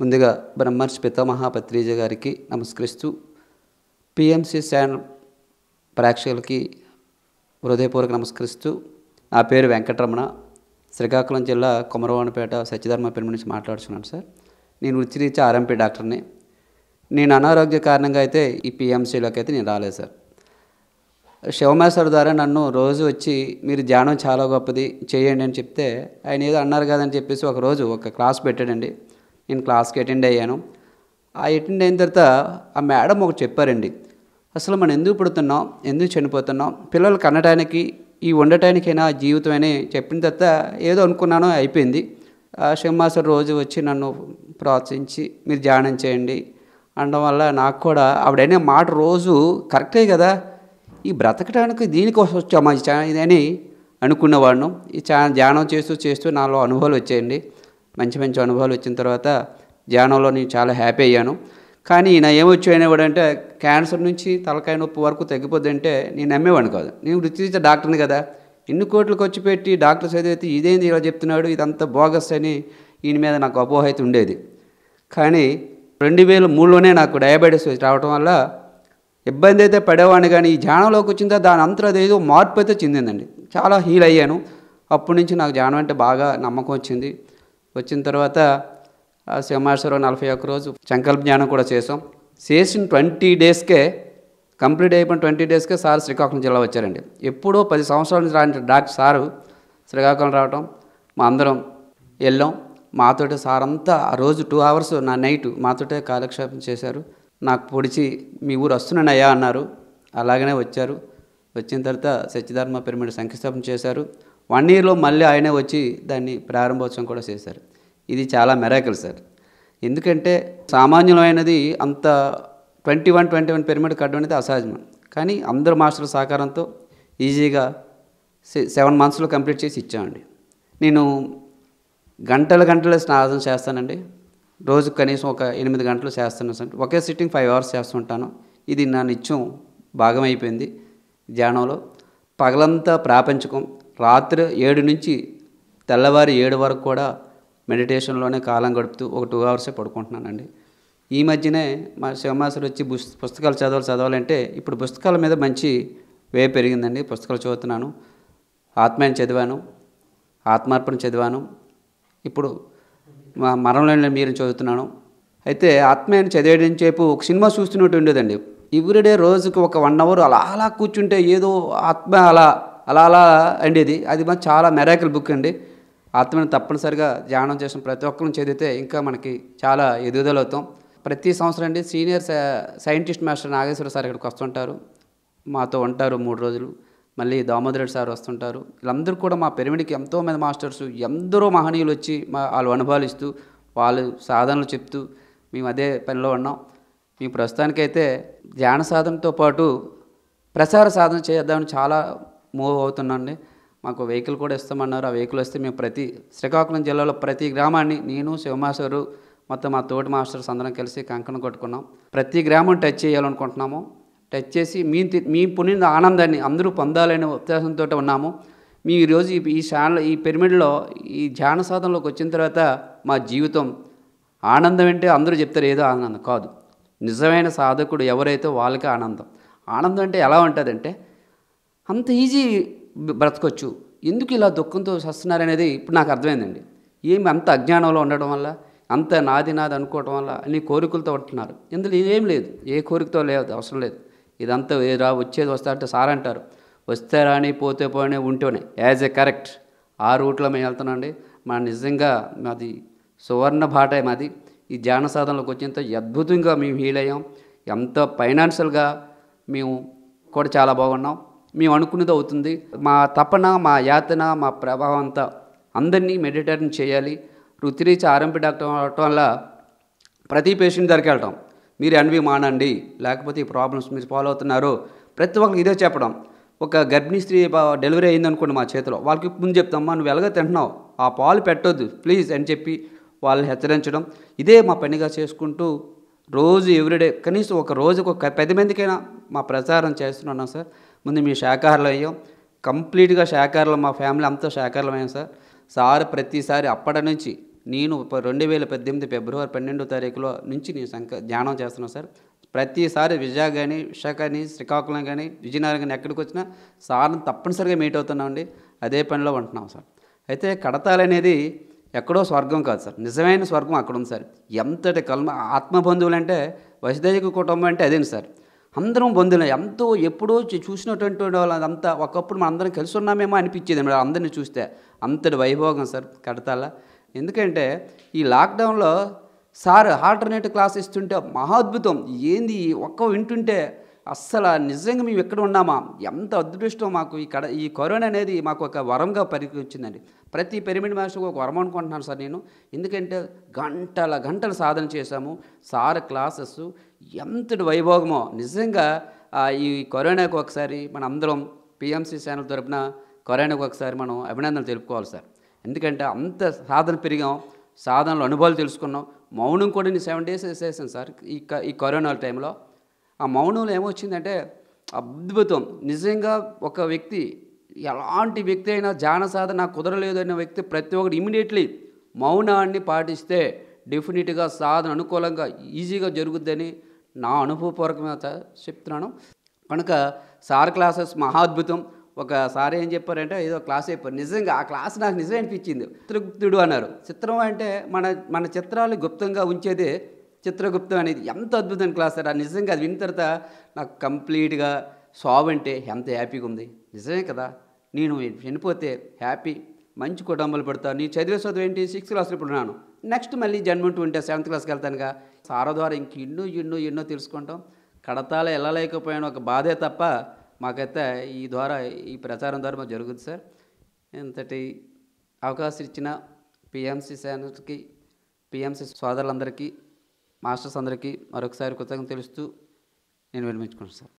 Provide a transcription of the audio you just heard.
ముందుగా బ్రహ్మర్షి పితామహ పత్రిజ గారికి నమస్కరిస్తూ పిఎంసి శాన్ ప్రేక్షకులకి హృదయపూర్వక నమస్కరిస్తూ నా పేరు వెంకటరమణ శ్రీకాకుళం జిల్లా కుమరవాణిపేట సత్యధర్మ పేరు నుంచి మాట్లాడుతున్నాను సార్ నేను వృత్తిరీత్యా ఆర్ఎంపీ డాక్టర్ని నేను అనారోగ్య కారణంగా అయితే ఈ పిఎంసీలోకి అయితే నేను రాలేదు సార్ శివమేశ్వర్ ద్వారా నన్ను రోజు వచ్చి మీరు ధ్యానం చాలా గొప్పది చేయండి అని చెప్తే ఆయన ఏదో అన్నారు కదని చెప్పేసి ఒకరోజు ఒక క్లాస్ పెట్టాడండి నేను క్లాస్కి అటెండ్ అయ్యాను ఆ అటెండ్ అయిన తర్వాత ఆ మేడం ఒకటి చెప్పారండి అసలు మనం ఎందుకు పుడుతున్నాం ఎందుకు చనిపోతున్నాం పిల్లలు కనడానికి ఈ ఉండటానికైనా జీవితం అని చెప్పిన తర్వాత ఏదో అనుకున్నానో అయిపోయింది సింహాసన్ రోజు వచ్చి నన్ను ప్రోత్సహించి మీరు ధ్యానం చేయండి అనడం వల్ల నాకు కూడా ఆవిడనే మాట రోజు కరెక్టే కదా ఈ బ్రతకడానికి దీనికోసం వచ్చామా ఇది అని అనుకున్నవాడిను ఈ ధ్యానం చేస్తూ చేస్తూ నాలో అనుభవాలు వచ్చాయండి మంచి మంచి అనుభవాలు వచ్చిన తర్వాత ధ్యానంలో నేను చాలా హ్యాపీ అయ్యాను కానీ నా ఏమొచ్చాయనేవాడు అంటే క్యాన్సర్ నుంచి తలకాయ నొప్పి వరకు తగ్గిపోద్దంటే నేను నమ్మేవాడిని కాదు నేను వృత్తి డాక్టర్ని కదా ఎన్ని కోట్లు ఖర్చు పెట్టి డాక్టర్ ఏదైతే ఇదేంది ఇలా చెప్తున్నాడు ఇదంతా బోగస్ అని ఈయన మీద నాకు అపోహ అయితే ఉండేది కానీ రెండు వేల మూడులోనే నాకు డయాబెటీస్ రావడం వల్ల ఇబ్బంది అయితే పడేవాడిని కానీ ఈ ధ్యానంలోకి తర్వాత దాని అంతా అదేదో మార్పు అయితే చెందిందండి చాలా హీల్ అయ్యాను అప్పటి నుంచి నాకు ధ్యానం అంటే బాగా నమ్మకం వచ్చింది వచ్చిన తర్వాత సింహాశ్వరం నలభై ఒక్క రోజు సంకల్ప జ్ఞానం కూడా చేసాం చేసిన ట్వంటీ డేస్కే కంప్లీట్ అయిపోయిన ట్వంటీ డేస్కే సార్ శ్రీకాకుళం జిల్లా వచ్చారండి ఎప్పుడో పది సంవత్సరాల నుంచి రాని డాక్టర్ సారు శ్రీకాకుళం రావటం మా అందరం వెళ్ళాం మాతోటే సార్ అంతా ఆ రోజు టూ అవర్స్ నా నైట్ మాతోటే కాలక్షేపం చేశారు నాకు పొడిచి మీ ఊరు వస్తున్నానయ్యా అన్నారు అలాగనే వచ్చారు వచ్చిన తర్వాత సత్యధర్మ పిరమిడ్ శంకుస్థాపన చేశారు వన్ ఇయర్లో మళ్ళీ ఆయనే వచ్చి దాన్ని ప్రారంభోత్సవం కూడా చేశారు ఇది చాలా మెరాకల్ సార్ ఎందుకంటే సామాన్యమైనది అంత twenty one twenty one pyramid కట్టడం అనేది అసహజం కానీ అందరు మాస్టర్ల సహకారంతో ఈజీగా సెవెన్ మంత్స్లో కంప్లీట్ చేసి ఇచ్చామండి నేను గంటల గంటలే స్నానం చేస్తానండి రోజు కనీసం ఒక ఎనిమిది గంటలు చేస్తాను సార్ ఒకే సిట్టింగ్ ఫైవ్ అవర్స్ చేస్తుంటాను ఇది నా నిత్యం భాగం అయిపోయింది ధ్యానంలో పగలంతా ప్రాపంచకం రాత్రి ఏడు నుంచి తెల్లవారి ఏడు వరకు కూడా మెడిటేషన్లోనే కాలం గడుపుతూ ఒక టూ అవర్సే పడుకుంటున్నానండి ఈ మధ్యనే మా శివమాసులు వచ్చి పుస్తకాలు చదవాలి చదవాలంటే ఇప్పుడు పుస్తకాల మీద మంచి వే పెరిగిందండి పుస్తకాలు చదువుతున్నాను ఆత్మయం చదివాను ఆత్మార్పణ చదివాను ఇప్పుడు మా మరణంలో మీరు చదువుతున్నాను అయితే ఆత్మయాన్ని చదివేయడం చేపు ఒక సినిమా చూస్తున్నట్టు ఉండేదండి ఎవ్రీడే రోజుకి ఒక వన్ అవర్ అలా అలా కూర్చుంటే ఏదో ఆత్మ అలా అలా అలా అండి ఇది అది మన చాలా మెరాకిల్ బుక్ అండి ఆత్మని తప్పనిసరిగా ధ్యానం చేసిన ప్రతి ఒక్కరిని చదివితే ఇంకా మనకి చాలా ఎదుగుదల అవుతాం ప్రతి సంవత్సరం అండి senior scientist master Nageswara sir ఇక్కడికి వస్తుంటారు మాతో ఉంటారు మూడు రోజులు మళ్ళీ దామోదరెడ్డి సార్ వస్తుంటారు వీళ్ళందరూ కూడా మా ఎంతో మంది మాస్టర్స్ ఎందరో మహనీయులు వచ్చి మా వాళ్ళు అనుభవాలు ఇస్తూ వాళ్ళు సాధనలు చెప్తూ మేము అదే పనిలో ఉన్నాం మేము ప్రస్తుతానికైతే ధ్యాన సాధనతో పాటు ప్రసార సాధన చేద్దామని చాలా మూవ్ అవుతున్నాండి మాకు వెహికల్ కూడా ఇస్తామన్నారు ఆ వెహికల్ వస్తే మేము ప్రతి శ్రీకాకుళం జిల్లాలో ప్రతి గ్రామాన్ని నేను శివమాసరు మొత్తం మా తోటి మాస్టర్స్ అందరం కలిసి కంకణం కొట్టుకున్నాం ప్రతి గ్రామం టచ్ చేయాలనుకుంటున్నాము టచ్ చేసి మీ మీ పొందిన ఆనందాన్ని అందరూ పొందాలనే ఉద్దేశంతో ఉన్నాము మీ ఈరోజు ఈ ఛానల్ ఈ పిరమిడ్లో ఈ ధ్యాన సాధనలోకి వచ్చిన తర్వాత మా జీవితం ఆనందం అంటే అందరూ చెప్తారు ఏదో ఆనందం కాదు నిజమైన సాధకుడు ఎవరైతే వాళ్ళకే ఆనందం ఆనందం అంటే ఎలా ఉంటుందంటే అంత ఈజీ బ్రతకొచ్చు ఎందుకు ఇలా దుఃఖంతో వస్తున్నారనేది ఇప్పుడు నాకు అర్థమైందండి ఏమి అంత అజ్ఞానంలో ఉండడం వల్ల అంత నాది నాది అనుకోవడం వల్ల అన్ని కోరికలతో ఉంటున్నారు ఇందులో ఇదేం లేదు ఏ కోరికతో లేదు అవసరం లేదు ఇదంతా రా వచ్చేది వస్తారంటే సార్ అంటారు వస్తే రాని పోతే పోయినా ఉంటేనే యాజ్ ఎ కరెక్ట్ ఆ రూట్లో మేము వెళ్తున్నామండి మా నిజంగా మాది సువర్ణ బాట మాది ఈ ధ్యాన సాధనలోకి వచ్చేంత అద్భుతంగా మేము హీల్ అయ్యాం ఎంత ఫైనాన్షియల్గా మేము కూడా చాలా బాగున్నాం మేము అనుకున్నది అవుతుంది మా తపన మా యాతన మా ప్రభావం అంతా అందరినీ మెడిటేషన్ చేయాలి వృత్తిరీచి ఆర్ఎంపీ డాక్టర్ అవటం వల్ల ప్రతి పేషెంట్ దగ్గరికి వెళ్ళటం మీరు ఎన్వి మానండి లేకపోతే ఈ ప్రాబ్లమ్స్ మీరు ఫాలో అవుతున్నారు ప్రతి ఒక్కరికి ఇదే చెప్పడం ఒక గర్భిణీ స్త్రీ డెలివరీ అయిందనుకోండి మా చేతిలో వాళ్ళకి ముందు చెప్తాం నువ్వు ఎలాగో తింటున్నావు ఆ పాలు పెట్టొద్దు ప్లీజ్ అని చెప్పి వాళ్ళని హెచ్చరించడం ఇదే మా పనిగా చేసుకుంటూ రోజు ఎవ్రీడే కనీసం ఒక రోజుకు ఒక పది మందికైనా మా ప్రచారం చేస్తున్నాను సార్ ముందు మీ శాఖాహారులు అయ్యాం కంప్లీట్గా శాఖాహారులు మా ఫ్యామిలీ అంతా శాఖాహారులు అయ్యాం సార్ సార్ ప్రతిసారి అప్పటి నుంచి నేను రెండు వేల పద్దెనిమిది ఫిబ్రవరి పన్నెండో తారీఖులో నుంచి నేను సంక ధ్యానం చేస్తున్నాను సార్ ప్రతిసారి విజయ కానీ విశాఖ కానీ శ్రీకాకుళం కానీ విజయనగరం కానీ ఎక్కడికి వచ్చినా సార్ని తప్పనిసరిగా మీట్ అవుతున్నామండి అదే పనిలో ఉంటున్నాం సార్ అయితే కడతాలు అనేది ఎక్కడో స్వర్గం కాదు సార్ నిజమైన స్వర్గం అక్కడ ఉంది సార్ ఎంతటి కల్మ ఆత్మబంధువులు అంటే వసుదైక కుటుంబం అంటే అదేంటి సార్ అందరం బంధువులు ఎంతో ఎప్పుడో చూసినటువంటి అదంతా ఒకప్పుడు మనం అందరం కలిసి ఉన్నామేమో అనిపించేది మేడం అందరిని చూస్తే అంతటి వైభోగం సార్ కడతాల ఎందుకంటే ఈ లాక్డౌన్లో సార్ ఆల్టర్నేట్ క్లాస్ ఇస్తుంటే మహాద్భుతం ఏంది ఒక్క వింటుంటే అస్సలు నిజంగా మేము ఎక్కడ ఉన్నామా ఎంత అదృష్టం మాకు ఈ కడ ఈ కరోనా అనేది మాకు ఒక వరంగా పరిగణించిందండి ప్రతి పెరిమిడి మాస్టర్ ఒక వరం అనుకుంటున్నాను సార్ నేను ఎందుకంటే గంటల గంటలు సాధన చేశాము సార్ క్లాసెస్ ఎంతటి వైభోగమో నిజంగా ఈ కరోనాకు ఒకసారి మన అందరం పిఎంసీ ఛానల్ తరపున కరోనాకు ఒకసారి మనం అభినందనలు తెలుపుకోవాలి సార్ ఎందుకంటే అంత సాధన పెరిగాం సాధనలు అనుభవాలు తెలుసుకున్నాం మౌనం కూడా నేను సెవెన్ డేస్ వేసేసాను సార్ ఈ ఈ కరోనా టైంలో ఆ మౌనంలో ఏమొచ్చిందంటే అద్భుతం నిజంగా ఒక వ్యక్తి ఎలాంటి వ్యక్తి అయినా జాన సాధన కుదరలేదు అనే వ్యక్తి ప్రతి ఒక్కరు ఇమీడియట్లీ మౌనాన్ని పాటిస్తే డెఫినెట్గా సాధన అనుకూలంగా ఈజీగా జరుగుద్దని నా అనుభవపూర్వకంగా చెప్తున్నాను కనుక సార్ క్లాసెస్ మహాద్భుతం ఒకసారి ఏం చెప్పారంటే ఏదో క్లాస్ అయిపోయారు నిజంగా ఆ క్లాస్ నాకు నిజం అనిపించింది చిత్రగుప్తుడు అన్నారు చిత్రం అంటే మన మన చిత్రాలు గుప్తంగా ఉంచేదే చిత్రగుప్తం అనేది ఎంత అద్భుతమైన క్లాస్ సార్ నిజంగా అది విన్న తర్వాత నాకు కంప్లీట్గా సావ్ అంటే ఎంత హ్యాపీగా ఉంది నిజమే కదా నేను చనిపోతే హ్యాపీ మంచి కుటుంబాలు పడతాను నేను చదివే చదువు ఏంటి సిక్స్త్ క్లాస్లో ఇప్పుడు ఉన్నాను నెక్స్ట్ మళ్ళీ జన్మంటూ ఉంటే సెవెంత్ క్లాస్కి వెళ్తానుగా సారో ద్వారా ఇంక ఎన్నో ఎన్నో ఎన్నో తెలుసుకుంటాం కడతాలో వెళ్ళలేకపోయాను ఒక బాధే తప్ప మాకైతే ఈ ద్వారా ఈ ప్రచారం ద్వారా మాకు జరుగుతుంది సార్ ఇంతటి అవకాశం ఇచ్చిన పిఎంసి సేనకి పిఎంసి సోదరులందరికీ మాస్టర్స్ అందరికీ మరొకసారి కృతజ్ఞత తెలుస్తూ నేను విరమించుకున్నాను సార్